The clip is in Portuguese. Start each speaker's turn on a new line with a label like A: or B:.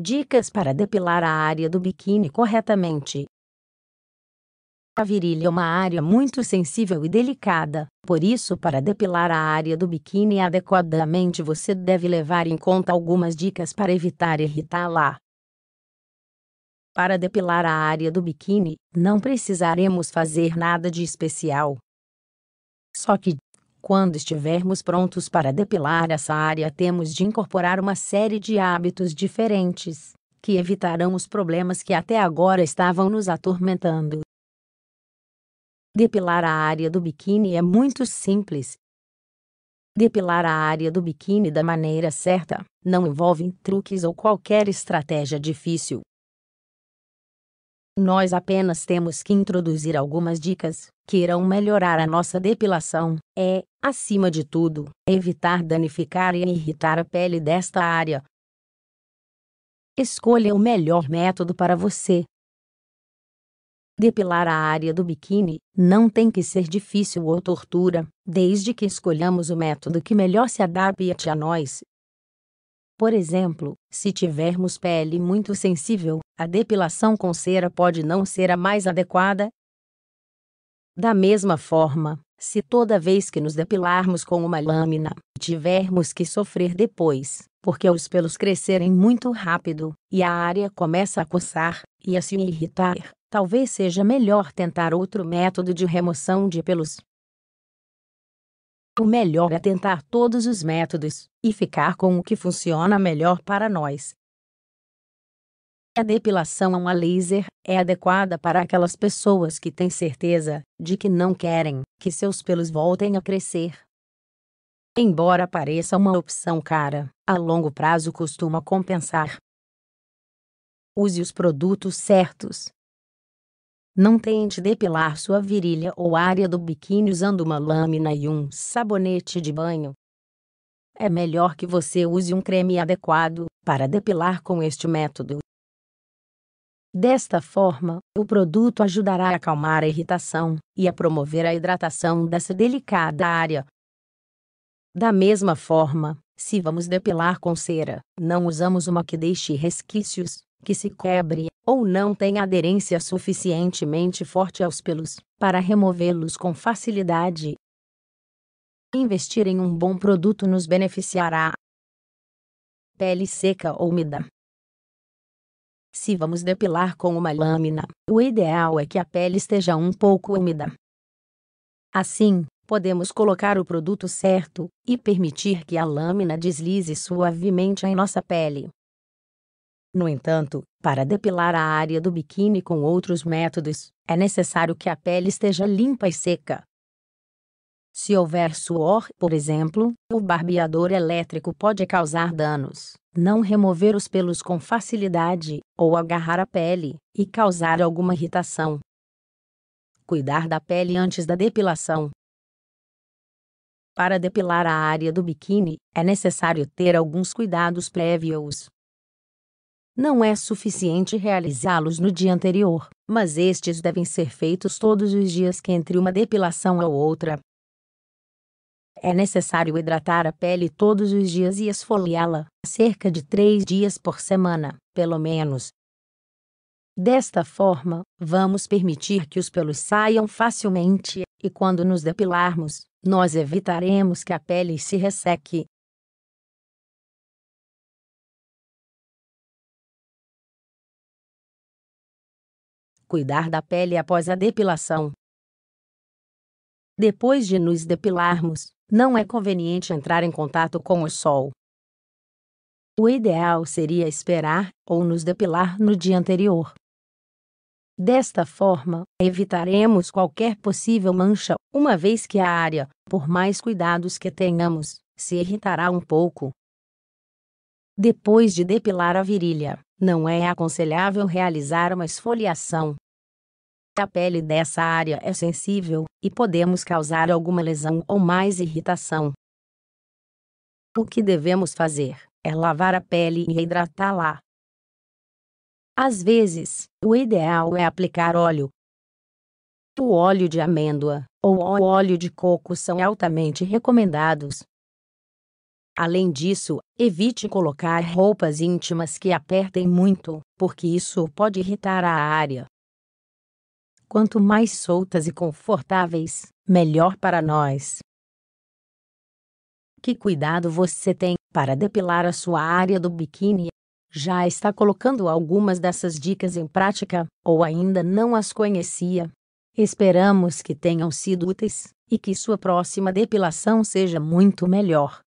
A: Dicas para depilar a área do biquíni corretamente. A virilha é uma área muito sensível e delicada, por isso, para depilar a área do biquíni adequadamente, você deve levar em conta algumas dicas para evitar irritá-la. Para depilar a área do biquíni, não precisaremos fazer nada de especial. Só que quando estivermos prontos para depilar essa área, temos de incorporar uma série de hábitos diferentes, que evitarão os problemas que até agora estavam nos atormentando. Depilar a área do biquíni é muito simples. Depilar a área do biquíni da maneira certa não envolve truques ou qualquer estratégia difícil. Nós apenas temos que introduzir algumas dicas que irão melhorar a nossa depilação. É, acima de tudo, evitar danificar e irritar a pele desta área. Escolha o melhor método para você. Depilar a área do biquíni não tem que ser difícil ou tortura, desde que escolhamos o método que melhor se adapte a nós por exemplo, se tivermos pele muito sensível, a depilação com cera pode não ser a mais adequada. Da mesma forma, se toda vez que nos depilarmos com uma lâmina, tivermos que sofrer depois, porque os pelos crescerem muito rápido, e a área começa a coçar e a se irritar, talvez seja melhor tentar outro método de remoção de pelos. O melhor é tentar todos os métodos e ficar com o que funciona melhor para nós. A depilação a laser é adequada para aquelas pessoas que têm certeza de que não querem que seus pelos voltem a crescer. Embora pareça uma opção cara, a longo prazo costuma compensar. Use os produtos certos não tente depilar sua virilha ou área do biquíni usando uma lâmina e um sabonete de banho. É melhor que você use um creme adequado para depilar com este método. Desta forma, o produto ajudará a acalmar a irritação e a promover a hidratação dessa delicada área. Da mesma forma, se vamos depilar com cera, não usamos uma que deixe resquícios, que se quebre ou não têm aderência suficientemente forte aos pelos para removê-los com facilidade. Investir em um bom produto nos beneficiará. Pele seca ou úmida. Se vamos depilar com uma lâmina, o ideal é que a pele esteja um pouco úmida. Assim, podemos colocar o produto certo e permitir que a lâmina deslize suavemente em nossa pele. No entanto, para depilar a área do biquíni com outros métodos, é necessário que a pele esteja limpa e seca. Se houver suor, por exemplo, o barbeador elétrico pode causar danos, não remover os pelos com facilidade, ou agarrar a pele, e causar alguma irritação. Cuidar da pele antes da depilação. Para depilar a área do biquíni, é necessário ter alguns cuidados prévios. Não é suficiente realizá-los no dia anterior, mas estes devem ser feitos todos os dias que entre uma depilação ou outra. É necessário hidratar a pele todos os dias e esfoliá-la, cerca de três dias por semana, pelo menos. Desta forma, vamos permitir que os pelos saiam facilmente, e quando nos depilarmos, nós evitaremos que a pele se resseque Cuidar da pele após a depilação. Depois de nos depilarmos, não é conveniente entrar em contato com o sol. O ideal seria esperar ou nos depilar no dia anterior. Desta forma, evitaremos qualquer possível mancha, uma vez que a área, por mais cuidados que tenhamos, se irritará um pouco. Depois de depilar a virilha, não é aconselhável realizar uma esfoliação. A pele dessa área é sensível e podemos causar alguma lesão ou mais irritação. O que devemos fazer é lavar a pele e hidratá-la. Às vezes, o ideal é aplicar óleo. O óleo de amêndoa ou o óleo de coco são altamente recomendados, Além disso, evite colocar roupas íntimas que apertem muito, porque isso pode irritar a área. Quanto mais soltas e confortáveis, melhor para nós. Que cuidado você tem para depilar a sua área do biquíni? Já está colocando algumas dessas dicas em prática ou ainda não as conhecia? Esperamos que tenham sido úteis e que sua próxima depilação seja muito melhor.